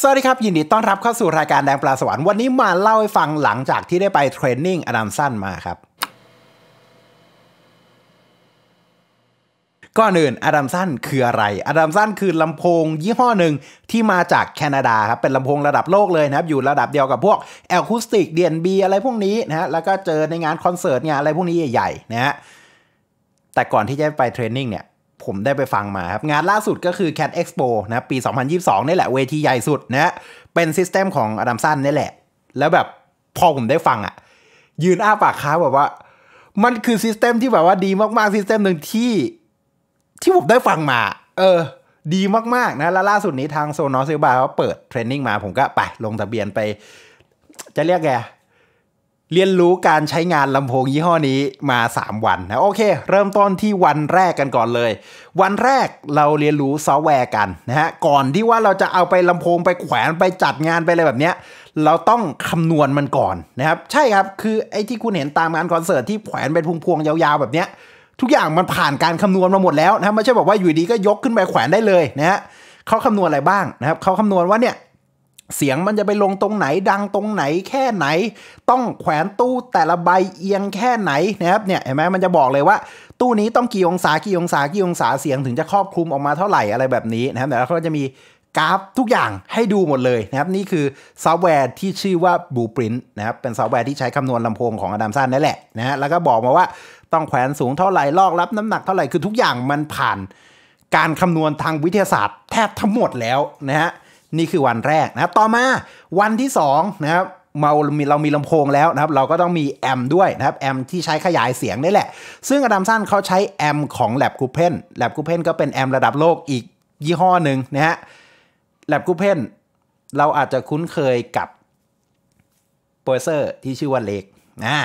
สวัสดีครับ ยินดีต้อนรับเข้าสู่รายการแดงปลาสวรรค์วันนี้มาเล่าให้ฟังหลังจากที่ได้ไปเทรนนิ่งอดัมสั้นมาครับ ก่อนอื่นอดัมสั้นคืออะไรอดัมสั้นคือลำโพงยี่ห้อหนึ่งที่มาจากแคนาดาครับเป็นลำโพงระดับโลกเลยนะครับ อยู่ระดับเดียวกับพวกแอคูสติกเดียนบีอะไรพวกนี้นะฮะแล้วก็เจอในงานคอนเสิร์ตงานอะไรพวกนี้ใหญ่ๆนะฮะแต่ก่อนที่จะไปเทรนนิ่งเนี่ยผมได้ไปฟังมาครับงานล่าสุดก็คือ Cat Expo นะปี 2022 นี่แหละเวทีใหญ่สุดนะเป็นซิสเต็มของอดัมสันนี่แหละ แล้วแบบพอผมได้ฟังอะ่ะยืนอ้าปากค้าแบบว่า มันคือซิสเต็มที่แบบว่าดีมากๆ ซิสเต็มหนึ่งที่ที่ผมได้ฟังมาเออ ดีมากๆนะ แล้วล่าสุดนี้ทางโซนอสเซบาเขาเปิดเทรนนิ่งมา ผมก็ไปลงทะเบียนไป จะเรียกแกเรียนรู้การใช้งานลำโพงยี่ห้อนี้มา 3 วันนะโอเค เริ่มต้นที่วันแรกกันก่อนเลย วันแรกเราเรียนรู้ซอฟต์แวร์กันนะฮะก่อนที่ว่าเราจะเอาไปลำโพงไปแขวนไปจัดงานไปอะไรแบบเนี้ยเราต้องคำนวณมันก่อนนะครับใช่ครับคือไอ้ที่คุณเห็นตามงานคอนเสิร์ตที่แขวนเป็นพวง ๆ ยาวๆแบบเนี้ยทุกอย่างมันผ่านการคำนวณมาหมดแล้วนะไม่ใช่บอกว่าอยู่ดีก็ยกขึ้นไปแขวนได้เลยนะฮะเขาคำนวณอะไรบ้างนะครับเขาคำนวณว่าเนี่ยเสียงมันจะไปลงตรงไหนดังตรงไหน แค่ไหน ต้องแขวนตู้แต่ละใบเอียงแค่ไหนนะครับเนี่ยเห็นไหมมันจะบอกเลยว่า ตู้นี้ต้องกี่องศากี่องศากี่องศาเสียงถึงจะครอบคลุมออกมาเท่าไหร่อะไรแบบนี้นะครับแต่เขาจะมีกราฟทุกอย่างให้ดูหมดเลยนะครับนี่คือซอฟต์แวร์ที่ชื่อว่า Blueprint นะครับเป็นซอฟต์แวร์ที่ใช้คำนวณลำโพงของอดัมซันนั่นแหละนะฮะแล้วก็บอกมาว่า ต้องแขวนสูงเท่าไหร่ลอกรับ น้ำหนักเท่าไหร่คือทุกอย่างมันผ่าน การคำนวณทางวิทยาศาสตร์ แทบทั้งหมดแล้วนะฮะนี่คือวันแรกนะ ต่อมาวันที่2นะครับเรามีเรามีลำโพงแล้วนะครับ เราก็ต้องมีแอมด้วยนะครับ แอมที่ใช้ขยายเสียงนี่แหละ ซึ่งอดัมสันเขาใช้แอมของแ a บ g ูเพนแ n l a บคูเพนก็เป็นแอมระดับโลกอีกยี่ห้อหนึ่งนะฮะแ a บ g ูเพนเราอาจจะคุ้นเคยกับโปรเซอร์ที่ชื่อว่าเล็กนะ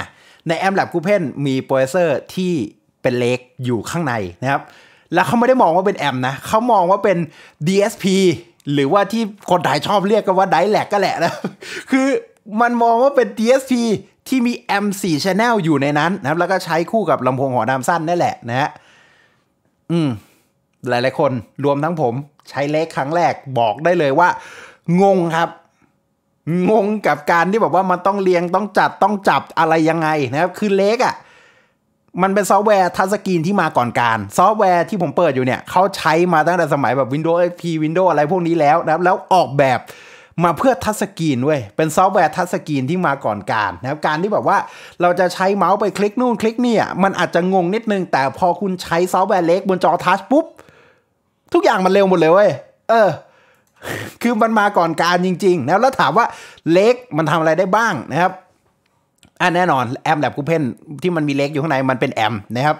ในแอมแ a บ g ูเพนมีโปรเซอร์ที่เป็นเล็กอยู่ข้างในนะครับ แล้วเขาไม่ได้มองว่าเป็นแอมนะเขามองว่าเป็น DSP หรือว่าที่คนไทยชอบเรียกกันว่าไดแลกก็แหละนะ คือมันมองว่าเป็น DSP ที่มี M4 Channel อยู่ในนั้น นะครับ แล้วก็ใช้คู่กับลำโพงหอนามสั้นนั่นแหละ นะฮะ อืมหลายๆคนรวมทั้งผม ใช้เล็กครั้งแรก บอกได้เลยว่า งงครับ งงกับการที่แบบว่ามันต้องเรียงต้องจัดต้องจับอะไรยังไงนะครับ คือเล็กอะ่ะมันเป็นซอฟต์แวร์ทัชสกรีนที่มาก่อนการซอฟต์แวร์ที่ผมเปิดอยู่เนี่ยเขาใช้มาตั้งแต่สมัยแบบ Windows XP Windows อะไรพวกนี้แล้วนะแล้วออกแบบมาเพื่อทัชสกรีนเว้ยเป็นซอฟต์แวร์ทัชสกรีนที่มาก่อนการนะครับการที่แบบว่า เราจะใช้เมาส์ไปคลิกนู่นคลิกนี่อ่ะมันอาจจะงงนิดนึง แต่พอคุณใช้ซอฟต์แวร์เล็กบนจอทัชปุ๊บทุกอย่างมันเร็วหมดเลยเว้ยเออ คือมันมาก่อนการจริงๆนะแล้วถามว่าเล็กมันทำอะไรได้บ้างนะครับอ่ะแน่นอนแอมแลบคูเพนที่มันมีเล็กอยู่ข้างในมันเป็นแอมนะครับ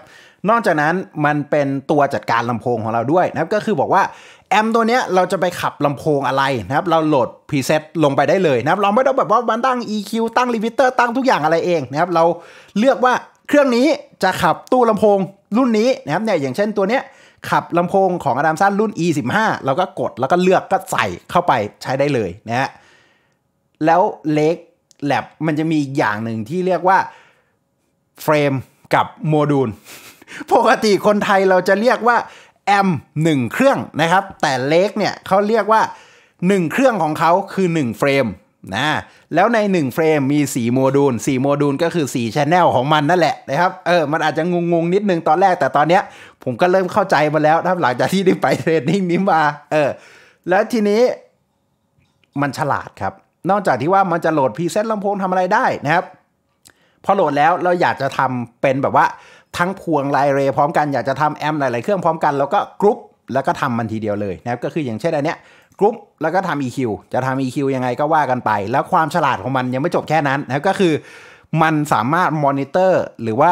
นอกจากนั้นมันเป็นตัวจัดการลำโพงของเราด้วยนะครับก็คือบอกว่าแอมตัวเนี้ยเราจะไปขับลำโพงอะไรนะครับเราโหลดพรีเซ็ตลงไปได้เลยนะครับ เราไม่ต้องแบบว่ามันตั้ง EQ ตั้งลิมิเตอร์ตั้งทุกอย่างอะไรเองนะครับเราเลือกว่าเครื่องนี้จะขับตู้ลำโพงรุ่นนี้นะครับเนี่ยอย่างเช่น ตัวเนี้ยขับลำโพงของอดามซันรุ่น e 1 5เราก็กดแล้วก็เลือกก็ใส่เข้าไปใช้ได้เลยนะฮะแล้วเล็กแลบมันจะมีอีกอย่างหนึ่งที่เรียกว่าเฟรมกับโมดูล ปกติคนไทยเราจะเรียกว่าแอมหนึ่งเครื่องนะครับ แต่เล็กเนี่ยเขาเรียกว่า 1 เครื่องของเขาคือ 1เฟรมนะ แล้วใน1เฟรมมี4โมดูล4โมดูลก็คือ4ชแนลของมันนั่นแหละนะครับ เออ มันอาจจะงงงนิดนึงตอนแรก แต่ตอนเนี้ย ผมก็เริ่มเข้าใจมาแล้วรับหลังจากที่ได้ไปเทรนนิ่งนี้มา เออ แล้วทีนี้มันฉลาดครับนอกจากที่ว่ามันจะโหลดพรีเซตลำโพงทำอะไรได้นะครับพอโหลดแล้วเราอยากจะทำเป็นแบบว่า ทั้งพวงไลเรพร้อมกันอยากจะทำแอมหลายๆเครื่องพร้อมกันแล้วก็กรุ๊ป แล้วก็ทำมันทีเดียวเลยนะครับก็คืออย่างเช่นอันเนี้ยกรุ๊ปแล้วก็ทำ EQ จะทำ EQ ยังไงก็ว่ากันไป แล้วความฉลาดของมันยังไม่จบแค่นั้นนะก็คือมันสามารถมอนิเตอร์หรือว่า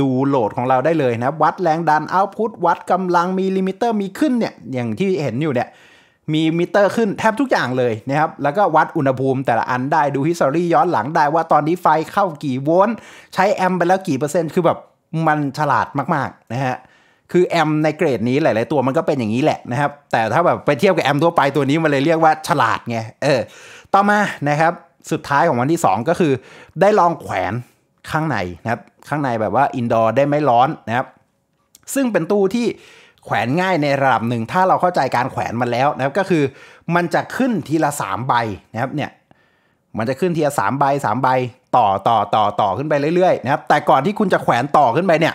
ดูโหลดของเราได้เลยนะวัดแรงดันเอาพุทวัดกำลังมีลิมิเตอร์มีขึ้นเนี่ยอย่างที่เห็นอยู่เนี่ยมีมิเตอร์ขึ้นแทบทุกอย่างเลยนะครับแล้วก็วัดอุณหภูมิ แต่ละอันได้ดูฮิสตอรี่ย้อนหลังได้ว่าตอนนี้ไฟเข้ากี่โวลต์ใช้แอมไปแล้วกี่เปอร์เซ็นต์คือแบบมันฉลาดมากๆนะฮะคือแอมในเกรดนี้หลายๆตัวมันก็เป็นอย่างนี้แหละนะครับแต่ถ้าแบบไปเทียบกับแอมทั่วไปตัวนี้มันเลยเรียกว่าฉลาดไงเออต่อมานะครับสุดท้ายของวันที่2ก็คือได้ลองแขวนข้างในนะครับข้างในแบบว่าอินดอร์ได้ไม่ร้อนนะครับซึ่งเป็นตู้ที่แขวนง่ายในระดับหนึ่งถ้าเราเข้าใจการแขวนมันแล้วนะครับก็คือ มันจะขึ้นทีละ3ใบนะครับ เนี่ย มันจะขึ้นทีละสามใบสามใบต่อต่อต่อต่อขึ้นไปเรื่อย ๆ นะครับ แต่ก่อนที่คุณจะแขวนต่อขึ้นไปเนี่ย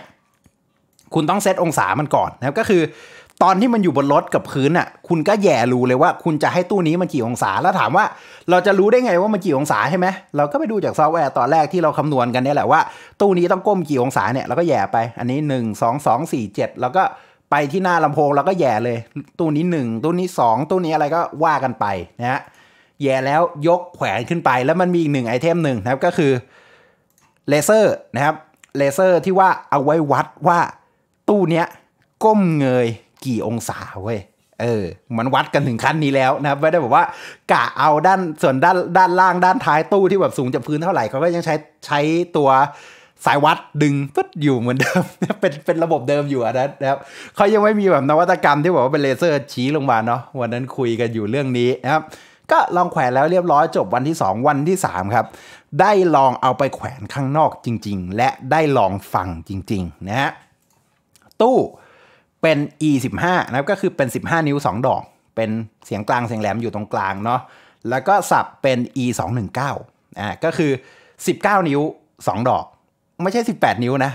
คุณต้องเซตองศามันก่อนนะครับก็คือ ตอนที่มันอยู่บนรถกับพื้นน่ะ คุณก็แย่รู้เลยว่า คุณจะให้ตู้นี้มันกี่องศาแล้วถามว่า เราจะรู้ได้ไงว่ามันกี่องศาใช่ไหมเราก็ไปดูจากซอฟต์แวร์ตอนแรกที่เราคำนวณกันเนี่ยแหละว่าตู้นี้ต้องก้มกี่องศาเนี่ยเราก็แย่ไป อันนี้1 2 2 4 7แล้วก็ไปที่หน้าลำโพงแล้วก็แย่เลย ตู้นี้หนึ่งตู้นี้สองตู้นี้อะไรก็ว่ากันไปนะฮะแย่แล้วยกแขวนขึ้นไป แล้วมันมีอีกหนึ่งไอเทมหนึ่งนะครับก็คือเลเซอร์นะครับ เลเซอร์ที่ว่าเอาไว้วัดว่าตู้เนี้ยก้มเงยกี่องศาเว้ยเออ มันวัดกันถึงขั้นนี้แล้วนะครับไม่ได้บอกว่ากะเอาด้านส่วนด้านด้านล่างด้านท้ายตู้ที่แบบสูงจากพื้นเท่าไหร่เขาก็ยังใช้ใช้ตัวสายวัดดึงปึ๊ดอยู่เหมือนเดิมเป็นเป็นระบบเดิมอยู่อันนั้นนะครับเขายังไม่มีแบบนวัตกรรมที่บอกว่าเป็นเลเซอร์ชี้ลงมาเนาะ วันนั้นคุยกันอยู่เรื่องนี้นะครับ ก็ลองแขวนแล้วเรียบร้อยจบวันที่ 2 วันที่3ครับ ได้ลองเอาไปแขวนข้างนอกจริง ๆ และได้ลองฟังจริงๆนะฮะ ตู้เป็น e 1 5นะครับ ก็คือเป็น 15 นิ้ว 2 ดอก เป็นเสียงกลางเสียงแหลมอยู่ตรงกลางเนาะ แล้วก็สับเป็น e 2 1 9อ่าก็คือ19 นิ้ว 2 ดอกไม่ใช่ 18 นิ้วนะ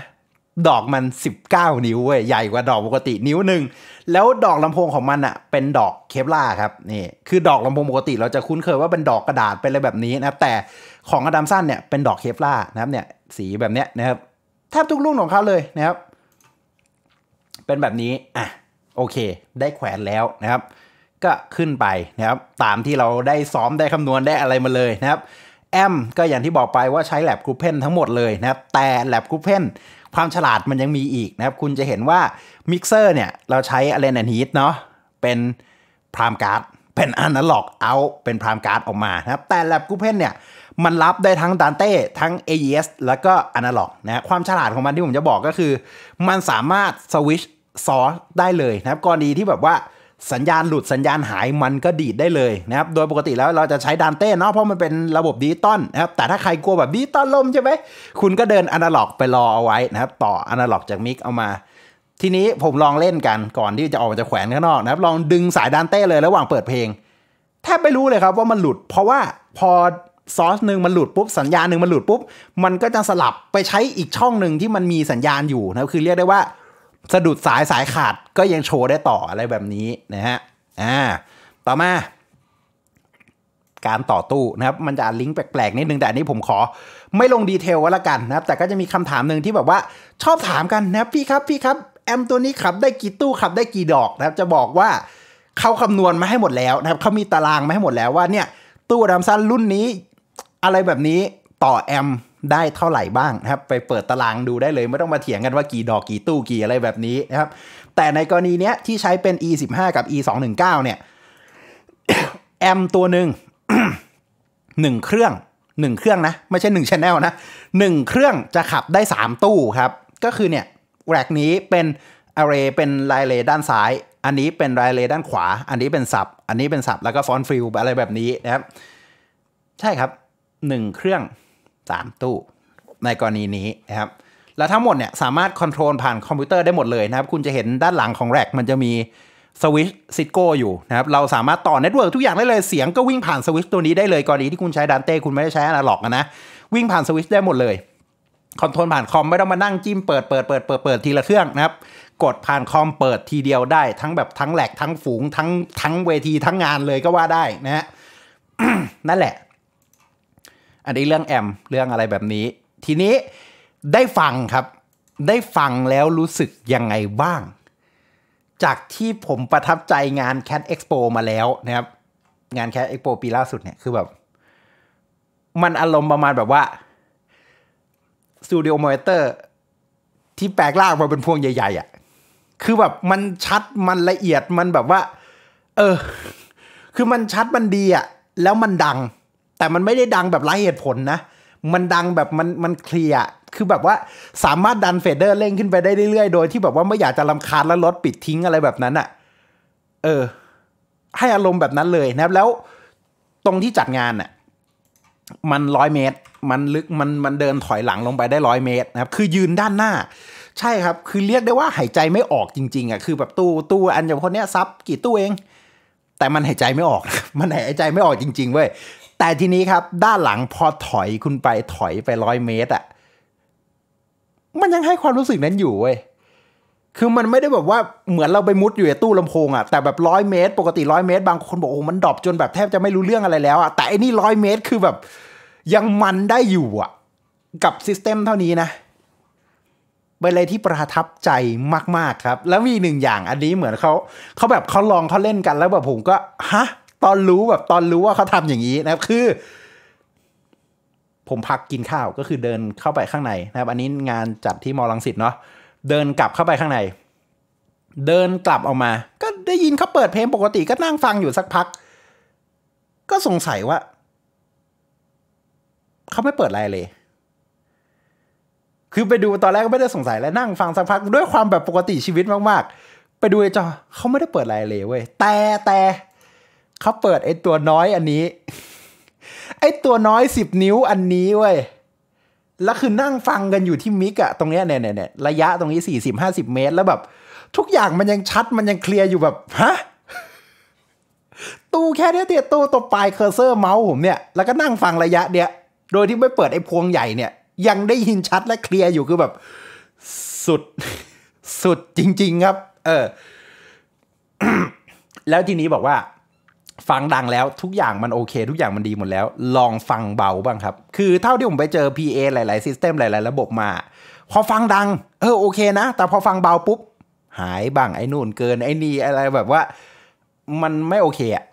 ดอกมัน 19 นิ้วเว้ย ใหญ่กว่าดอกปกตินิ้วหนึ่ง แล้วดอกลำโพงของมันอะเป็นดอกเคปล่าครับ นี่ คือ ดอกลำโพงปกติเราจะคุ้นเคยว่าเป็นดอกกระดาษ เป็นอะไรแบบนี้นะแต่ของอดัมสันเนี่ยเป็นดอกเคปล่านะครับ เนี่ย สีแบบเนี้ยนะครับ แทบทุกลูกของเขาเลยนะครับ เป็นแบบนี้ อ่ะโอเค ได้แขวนแล้วนะครับ ก็ขึ้นไปนะครับตามที่เราได้ซ้อมได้คำนวณได้อะไรมาเลยนะครับแอมก็อย่างที่บอกไปว่าใช้แ a บกรปเพนทั้งหมดเลยนะครับ แต่แ a บกรปเพนความฉลาดมันยังมีอีกนะครับ คุณจะเห็นว่ามิกเซอร์เนี่ย เราใช้อะไรนันฮีทเนาะเป็นพรามการ์ดเป็นอนาล็อกเอาเป็นพรามการ์ดออกมานะครับ แต่แ a บกปเพนเนี่ย มันรับได้ทั้งดันเต้ทั้ง AES แล้วก็อนาล็อกนะความฉลาดของมันที่ผมจะบอกก็คือ มันสามารถสวิชซอร์สได้เลยนะครับกรณีที่แบบว่าสัญญาณหลุด สัญญาณหายมันก็ดีดได้เลยนะครับโดยปกติแล้วเราจะใช้ดานเต้เนาะเพราะมันเป็นระบบดิจิตอลนะครับแต่ถ้าใครกลัวแบบดิจิตอลล่มใช่ไหมคุณก็เดินอนาล็อกไปรอเอาไว้นะครับต่ออนาล็อกจากมิกเอามา ทีนี้ผมลองเล่นกันก่อนที่จะออกมาจากแขวนข้างนอกนะครับลองดึงสายดานเต้เลยระหว่างเปิดเพลง แทบไม่รู้เลยครับว่ามันหลุดเพราะว่าพอซอสหนึ่งมันหลุดปุ๊บสัญญาณหนึ่งมันหลุดปุ๊บ มันก็จะสลับไปใช้อีกช่องหนึ่งที่มันมีสัญญาณอยู่นะคือเรียกได้ว่าสะดุดสายสายขาดก็ยังโชว์ได้ต่ออะไรแบบนี้นะฮะ อ่า ต่อมาการต่อตู้นะครับมันจะลิงก์แปลกๆนิดนึงแต่อันนี้ผมขอไม่ลงดีเทลก็แล้วกันนะครับแต่ก็จะมีคำถามหนึ่งที่แบบว่า ชอบถามกันนะพี่ครับพี่ครับแอมตัวนี้ขับได้กี่ตู้ขับได้กี่ดอกนะครับ จะบอกว่าเขาคำนวณมาให้หมดแล้วนะครับเขามีตารางมาให้หมดแล้วว่าเนี่ยตู้ดัมซันรุ่นนี้อะไรแบบนี้ต่อแอมได้เท่าไหร่บ้างนะครับไปเปิดตารางดูได้เลย ไม่ต้องมาเถียงกันว่ากี่ดอกกี่ตู้กี่อะไรแบบนี้นะครับแต่ในกรณีเนี้ยที่ใช้เป็น e 1 5กับ e 2 1 9เนี่ยแอมตัวหนึ่งหนึ่งเครื่องหนึ่งเครื่องนะ ไม่ใช่หนึ่งชแนลนะหนึ่งเครื่องจะขับได้ 3 ตู้ครับก็คือเนี่ยแรกนี้เป็นอาร์เรเป็นรายเลด้านซ้าย อันนี้เป็นรายเลด้านขวา อันนี้เป็นสับอันนี้เป็นสับแล้วก็ฟอนฟิลอะไรแบบนี้นะครับใช่ครับหนึ่งเครื่องสามตู้ ในกรณีนี้นะครับแล้วทั้งหมดเนี่ยสามารถคอนโทรลผ่านคอมพิวเตอร์ได้หมดเลยนะครับคุณจะเห็นด้านหลังของแร็กมันจะมีสวิตช์ซิโก้อยู่นะครับเราสามารถต่อเน็ตเวิร์กทุกอย่างได้เลยเสียงก็วิ่งผ่านสวิตช์ตัวนี้ได้เลยกรณีที่คุณใช้ดันเต้คุณไม่ได้ใช้อะไรล็อกนะวิ่งผ่านสวิตช์ได้หมดเลยคอนโทรลผ่านคอม ไม่ต้องมานั่งจิ้ม เปิดเปิดเปิดเปิดเปิดทีละเครื่องนะครับกดผ่านคอมเปิดทีเดียวได้ทั้งแบบทั้งแหลกทั้งฝูงทั้งทั้งเวทีทั้งงานเลยก็ว่าได้นะฮะนั่นแหละอันนี้เรื่องแอม เรื่องอะไรแบบนี้ ทีนี้ได้ฟังครับ ได้ฟังแล้วรู้สึกยังไงบ้าง จากที่ผมประทับใจงาน Cat Expo มาแล้วนะครับ งาน Cat Expo ปีล่าสุดเนี่ยคือแบบ มันอารมณ์ประมาณแบบว่าสตูดิโอมอนิเตอร์ที่แปลกล่างมาเป็นพวงใหญ่ ๆอะ่ะ คือแบบมันชัด มันละเอียด มันแบบว่าเออ คือมันชัดมันดีอะ่ะ แล้วมันดังแต่มันไม่ได้ดังแบบไร้เหตุผลนะ มันดังแบบมันมันเคลียร์คือแบบว่าสามารถดันเฟเดอร์เร่งขึ้นไปได้เรื่อยๆ โดย ที่แบบว่าไม่อยากจะลำคาญแล้วลดปิดทิ้งอะไรแบบนั้นอะ่ะ เออ ให้อารมณ์แบบนั้นเลยนะครับ แล้วตรงที่จัดงานอะ่ะ มันร้อยเมตร มันลึก มันมันเดินถอยหลังลงไปได้ร้อยเมตรนะครับ คือยืนด้านหน้า ใช่ครับ คือเรียกได้ว่าหายใจไม่ออกจริงๆอ่ะ คือแบบตู้ตู้อันอย่างคนเนี้ยซับกี่ตู้เอง แต่มันหายใจไม่ออก มันหายใจไม่ออกจริงๆเว้ยแต่ทีนี้ครับ ด้านหลังพอถอยคุณไปถอยไปร้อยเมตรอะมันยังให้ความรู้สึกนั้นอยู่เว้ยคือมันไม่ได้แบบว่าเหมือนเราไปมุดอยู่ในตู้ลำโพงอะแต่แบบร้อยเมตร ปกติร้อยเมตรบางคนบอกโอ้มันดรอปจนแบบแทบจะไม่รู้เรื่องอะไรแล้วอะแต่อันนี้ร้อยเมตร คือแบบยังมันได้อยู่อะกับซิสเต็มเท่านี้นะเป็นอะไรที่ประทับใจมาก ๆครับ แล้วมีหนึ่งอย่างอันนี้เหมือนเขาเขาแบบเขาลองเขาเล่นกันแล้วแบบผมก็ ฮะตอนรู้แบบตอนรู้ว่าเขาทำอย่างนี้นะครับ คือ ผมพักกินข้าวก็คือเดินเข้าไปข้างในนะครับ อันนี้งานจัดที่มอลังสิตเนาะเดินกลับเข้าไปข้างใน เดินกลับออกมา ก็ได้ยินเขาเปิดเพลงปกติก็นั่งฟังอยู่สักพัก ก็สงสัยว่าเขาไม่เปิดอะไรเลย คือไปดูตอนแรกก็ไม่ได้สงสัยแล้วนั่งฟังสักพักด้วยความแบบปกติชีวิตมากๆไปดูในจอเขาไม่ได้เปิดอะไรเลยเว้ยแต่แต่เขาเปิดไอตัวน้อยอันนี้ ไอตัวน้อยสิบนิ้วอันนี้เว้ยแล้วคือนั่งฟังกันอยู่ที่มิกอะตรงเนี้ยเนี่ยเนี่ยระยะตรงนี้สี่สิบห้าสิบเมตรแล้วแบบ ทุกอย่างมันยังชัดมันยังเคลียร์อยู่แบบฮะตู้แค่เนี้ยเตี้ยตู้ตัวปลายเคอร์เซอร์เมาส์ผมเนี่ยแล้วก็นั่งฟังระยะเนี้ยโดยที่ไม่เปิดไอ้พวงใหญ่เนี่ย ยังได้ยินชัดและเคลียร์อยู่คือแบบ สุดสุดจริง ๆ ครับ เออแล้วทีนี้บอกว่าฟังดังแล้วทุกอย่างมันโอเค ทุกอย่างมันดีหมดแล้ว ลองฟังเบาบ้างครับ คือเท่าที่ผมไปเจอ PA หลายๆซิสเต็มหลายๆระบบมาพอฟังดังเออโอเคนะ แต่พอฟังเบาปุ๊บหายบ้างไอ้นู่นเกินไอ้นี่อะไรแบบว่ามันไม่โอเคอะ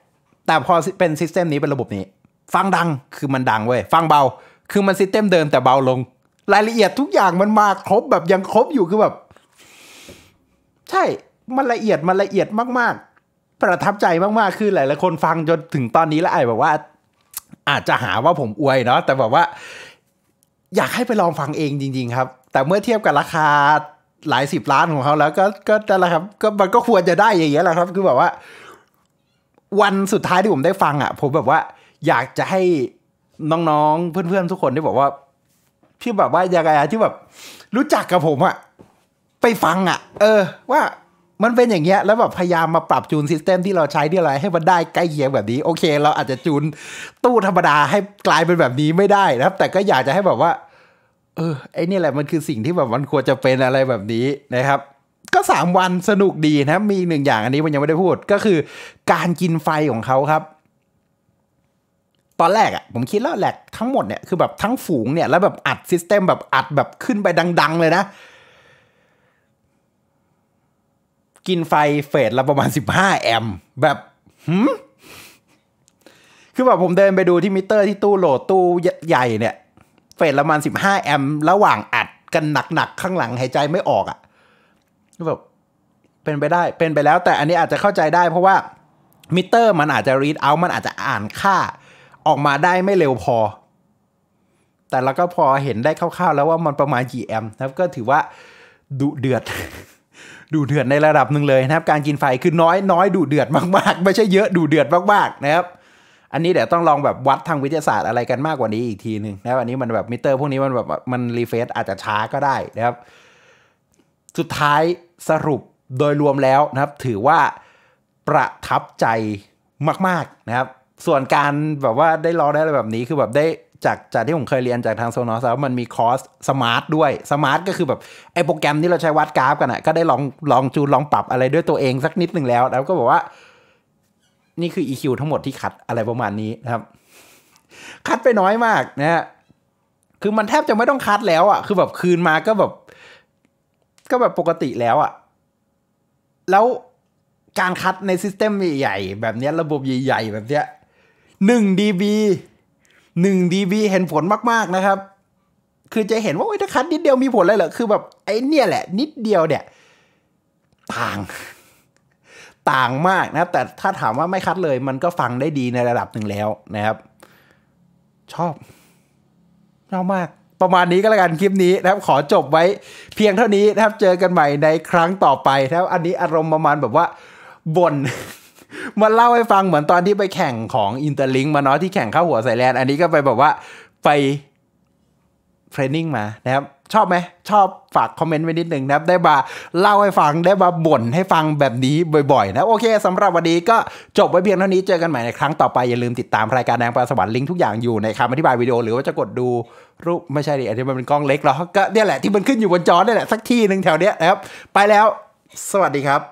แต่พอเป็นซิสเต็มนี้เป็นระบบนี้ ฟังดังคือมันดังเว้ยฟังเบา คือมันซิสเต็มเดิมแต่เบาลงรายละเอียดทุกอย่างมันมาครบแบบยังครบอยู่คือแบบ ใช่มันละเอียดมันละเอียดมากประทับใจมากๆคือหลายๆคนฟังจนถึงตอนนี้แล้วไอ้แบบว่า อาจจะหาว่าผมอวยเนาะแต่แบบว่า อยากให้ไปลองฟังเองจริง ๆ ครับ แต่เมื่อเทียบกับราคาหลายสิบล้านของเขาแล้ว ก็ก็นั่นแหละครับ ก็มันก็ควรจะได้อย่างเงี้ยแหละครับคือแบบว่า วันสุดท้ายที่ผมได้ฟังอะ่ะผมแบบว่า อยากจะให้น้องๆเพื่อนๆทุกคนที่บอกว่าที่แบบว่ายังไงไรที่แบบ รู้จักกับผมอะ่ะไปฟังอะ่ะ เออ ว่ามันเป็นอย่างเงี้ยแล้วแบบพยายามมาปรับจูนซิสเต็มที่เราใช้ที่อะไรให้มันได้ใกล้เคียงแบบนี้โอเคเราอาจจะจูนตู้ธรรมดาให้กลายเป็นแบบนี้ไม่ได้นะครับ แต่ก็อยากจะให้แบบว่า เออไอ้นี่แหละ มันคือสิ่งที่แบบมันควรจะเป็นอะไรแบบนี้นะครับ ก็สามวันสนุกดีนะมีหนึ่งอย่างอันนี้มันยังไม่ได้พูดก็คือการกินไฟของเขาครับ ตอนแรกอะ่ะผมคิดแล้วแหละทั้งหมดเนี่ยคือแบบทั้งฝูงเนี่ยแล้วแบบอัดซิสเต็มแบบอัดแบบขึ้นไปดัง ๆ เลยนะกินไฟ เฟสละประมาณ 15 แอม แบบหืมคือแบบผมเดินไปดูที่มิเตอร์ที่ตู้โหลดตู้ใหญ่เนี่ย เฟสละประมาณ15 แอมระหว่างอัดกันหนักๆข้างหลังหายใจไม่ออกอะ่ะก็แบบ เป็นไปได้ เป็นไปแล้วแต่อันนี้อาจจะเข้าใจได้ เพราะว่ามิเตอร์มันอาจจะรีดเอา มันอาจจะอ่านค่า ออกมาได้ไม่เร็วพอ แต่เราก็พอเห็นได้คร่าวๆแล้วว่ามันประมาณกี่แอมป์นะครับก็ถือว่าดุเดือดดูเดือดในระดับหนึ่งเลยนะครับการกินไฟคือน้อยน้อยดูเดือดมากๆ ไม่ใช่เยอะดูเดือดมากๆนะครับอันนี้เดี๋ยวต้องลองแบบวัดทางวิทยาศาสตร์อะไรกันมากกว่านี้อีกทีหนึ่งนะครับอันนี้มันแบบมิเตอร์พวกนี้ มันแบบมันรีเฟซอาจจะช้าก็ได้นะครับ สุดท้ายสรุปโดยรวมแล้วนะครับถือว่าประทับใจมาก ๆนะครับ ส่วนการแบบว่าได้รอได้อะไรแบบนี้คือแบบได้จากจากที่ผมเคยเรียนจากทางโซนอสแล้วมันมีคอร์สสมาร์ทด้วยสมาร์ทก็คือแบบไอโปรแกรมที่เราใช้วัดกราฟกันอะ่ะก็ได้ลองลองจูลองปรับอะไรด้วยตัวเองสักนิดหนึ่งแล้ว แล้วก็บอกว่า นี่คือ EQ ทั้งหมดที่คัดอะไรประมาณนี้นะครับ คัดไปน้อยมากนะฮะคือมันแทบจะไม่ต้องคัดแล้วอะ่ะคือแบบคืนมาก็แบบก็แบบปกติแล้วอะ่ะแล้วการคัดในซิสเต็มใหญ่ๆแบบนี้ระบบใหญ่ๆแบบเนี้ยหนึ่งดีบี1 dB เห็นผลมาก ๆนะครับ คือจะเห็นว่าโอ้ยถ้าคัดนิดเดียวมีผลเลยเหรอคือแบบไอ้เนี่ยแหละ นิดเดียวเนี่ยต่าง ต่างมากนะแต่ถ้าถามว่าไม่คัดเลย มันก็ฟังได้ดีในระดับหนึ่งแล้วนะครับ ชอบชอบมากประมาณนี้ก็แล้วกันคลิปนี้นะครับขอจบไว้ เพียงเท่านี้นะครับเจอกันใหม่ในครั้งต่อไปนะครับอันนี้อารมณ์ประมาณแบบว่าบ่นมันเล่าให้ฟังเหมือนตอนที่ไปแข่งของอินเตอร์ลิงมาเนาะที่แข่งเข้าหัวไซแลนด์อันนี้ก็ไปแบบว่าไปเทรนนิ่งมานะครับ ชอบไหมชอบฝากคอมเมนต์ไว้นิดหนึ่งนะครับ ได้มาเล่าให้ฟังได้มาบ่นให้ฟังแบบนี้บ่อยๆนะ โอเคสำหรับวันนี้ก็จบไว้เพียงเท่านี้ เจอกันใหม่ในครั้งต่อไปอย่าลืมติดตามรายการแดงปลาสวรรค์ลิงก์ทุกอย่างอยู่ในคำอธิบายวิดีโอหรือว่าจะกดดูรูปไม่ใช่ดิอันนี้มันเป็นกล้องเล็กหรอก็เนี่ยแหละ ที่มันขึ้นอยู่บนจอนี่แหละสักที่หนึ่งแถวเนี้ยนะครับไปแล้วสวัสดีครับ